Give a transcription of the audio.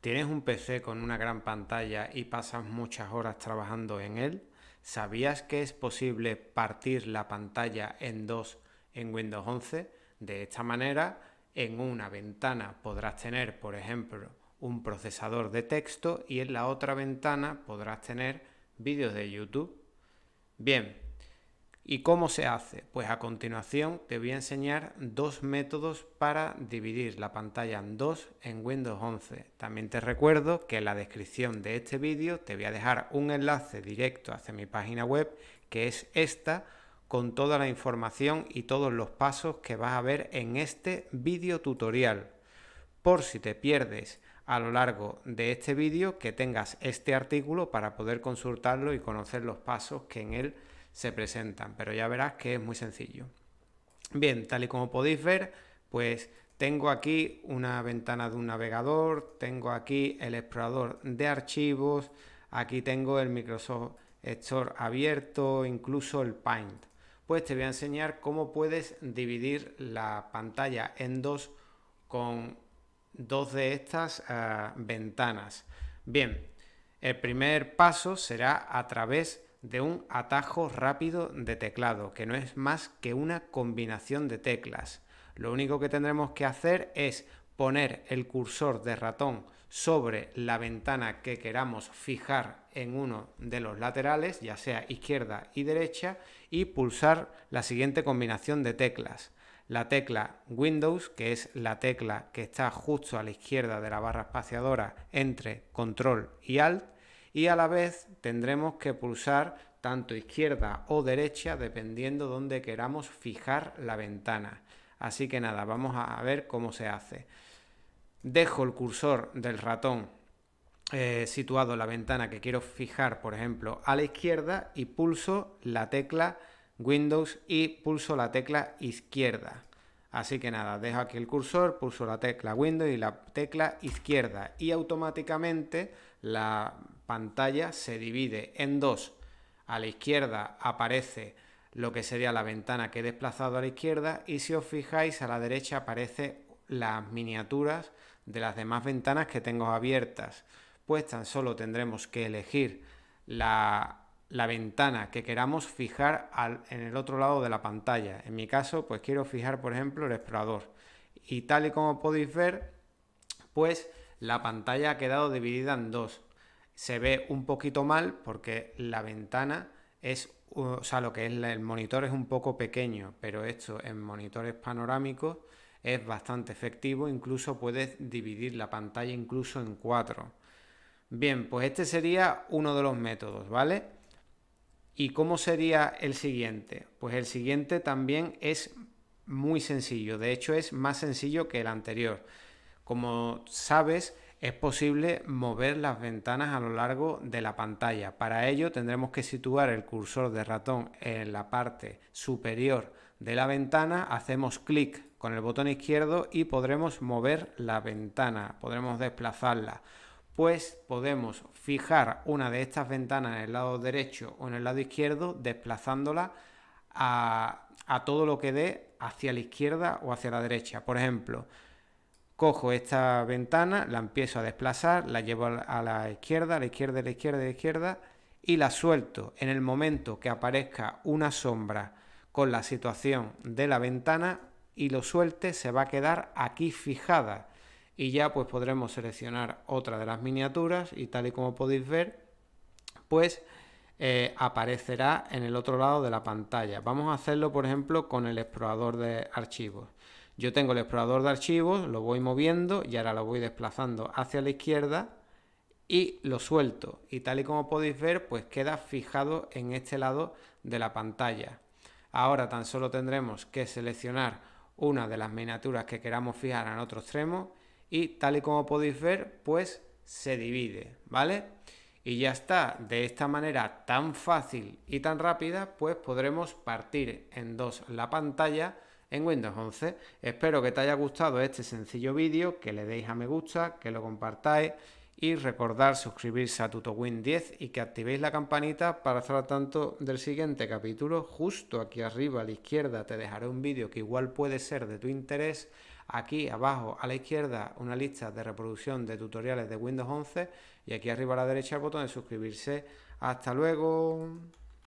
¿Tienes un PC con una gran pantalla y pasas muchas horas trabajando en él? ¿Sabías que es posible partir la pantalla en dos en Windows 11? De esta manera, en una ventana podrás tener, por ejemplo, un procesador de texto y en la otra ventana podrás tener vídeos de YouTube. Bien, ¿Y cómo se hace? Pues a continuación te voy a enseñar dos métodos para dividir la pantalla en dos en Windows 11. También te recuerdo que en la descripción de este vídeo te voy a dejar un enlace directo hacia mi página web que es esta con toda la información y todos los pasos que vas a ver en este vídeo tutorial. Por si te pierdes a lo largo de este vídeo que tengas este artículo para poder consultarlo y conocer los pasos que en él se presentan, pero ya verás que es muy sencillo. Bien, tal y como podéis ver, pues tengo aquí una ventana de un navegador, tengo aquí el explorador de archivos, aquí tengo el Microsoft Store abierto, incluso el Paint. Pues te voy a enseñar cómo puedes dividir la pantalla en dos con dos de estas eh, ventanas. Bien, el primer paso será a través de un atajo rápido de teclado, que no es más que una combinación de teclas. Lo único que tendremos que hacer es poner el cursor de ratón sobre la ventana que queramos fijar en uno de los laterales, ya sea izquierda y derecha, y pulsar la siguiente combinación de teclas. La tecla Windows, que es la tecla que está justo a la izquierda de la barra espaciadora entre Control y Alt, y a la vez tendremos que pulsar tanto izquierda o derecha dependiendo donde queramos fijar la ventana. Así que nada, vamos a ver cómo se hace. Dejo el cursor del ratón eh, situado en la ventana que quiero fijar, por ejemplo, a la izquierda y pulso la tecla Windows y pulso la tecla izquierda. Así que nada, dejo aquí el cursor, pulso la tecla Windows y la tecla izquierda y automáticamente la pantalla se divide en dos. A la izquierda aparece lo que sería la ventana que he desplazado a la izquierda y si os fijáis a la derecha aparece las miniaturas de las demás ventanas que tengo abiertas. Pues tan solo tendremos que elegir la, la ventana que queramos fijar en el otro lado de la pantalla. En mi caso, pues quiero fijar, por ejemplo, el explorador. Y tal y como podéis ver, pues la pantalla ha quedado dividida en dos se ve un poquito mal porque la ventana es, o sea, lo que es el monitor es un poco pequeño, pero esto en monitores panorámicos es bastante efectivo, incluso puedes dividir la pantalla incluso en cuatro. Bien, pues este sería uno de los métodos, ¿vale? ¿Y cómo sería el siguiente? Pues el siguiente también es muy sencillo, de hecho es más sencillo que el anterior. Como sabes, es posible mover las ventanas a lo largo de la pantalla. Para ello tendremos que situar el cursor de ratón en la parte superior de la ventana, hacemos clic con el botón izquierdo y podremos mover la ventana, podremos desplazarla. Pues podemos fijar una de estas ventanas en el lado derecho o en el lado izquierdo, desplazándola a, a todo lo que dé hacia la izquierda o hacia la derecha. Por ejemplo, cojo esta ventana, la empiezo a desplazar, la llevo a la izquierda, a la izquierda, a la izquierda, a la izquierda y la suelto en el momento que aparezca una sombra con la situación de la ventana y lo suelte se va a quedar aquí fijada y ya pues podremos seleccionar otra de las miniaturas y tal y como podéis ver pues eh, aparecerá en el otro lado de la pantalla vamos a hacerlo por ejemplo con el explorador de archivos yo tengo el explorador de archivos, lo voy moviendo y ahora lo voy desplazando hacia la izquierda y lo suelto. Y tal y como podéis ver, pues queda fijado en este lado de la pantalla. Ahora tan solo tendremos que seleccionar una de las miniaturas que queramos fijar en otro extremo y tal y como podéis ver, pues se divide, ¿vale? Y ya está, de esta manera tan fácil y tan rápida, pues podremos partir en dos la pantalla en Windows 11. Espero que te haya gustado este sencillo vídeo, que le deis a me gusta, que lo compartáis y recordar suscribirse a TutoWin 10 y que activéis la campanita para estar al tanto del siguiente capítulo. Justo aquí arriba a la izquierda te dejaré un vídeo que igual puede ser de tu interés. Aquí abajo a la izquierda una lista de reproducción de tutoriales de Windows 11 y aquí arriba a la derecha el botón de suscribirse. Hasta luego.